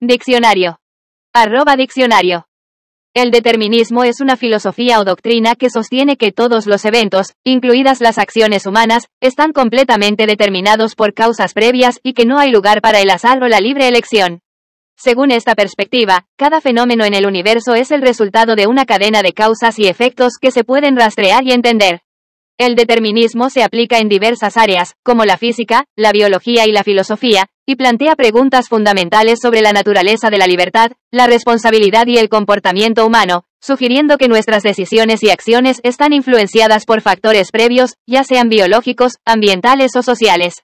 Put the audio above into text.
Diccionario. Arroba diccionario. El determinismo es una filosofía o doctrina que sostiene que todos los eventos, incluidas las acciones humanas, están completamente determinados por causas previas y que no hay lugar para el azar o la libre elección. Según esta perspectiva, cada fenómeno en el universo es el resultado de una cadena de causas y efectos que se pueden rastrear y entender. El determinismo se aplica en diversas áreas, como la física, la biología y la filosofía, y plantea preguntas fundamentales sobre la naturaleza de la libertad, la responsabilidad y el comportamiento humano, sugiriendo que nuestras decisiones y acciones están influenciadas por factores previos, ya sean biológicos, ambientales o sociales.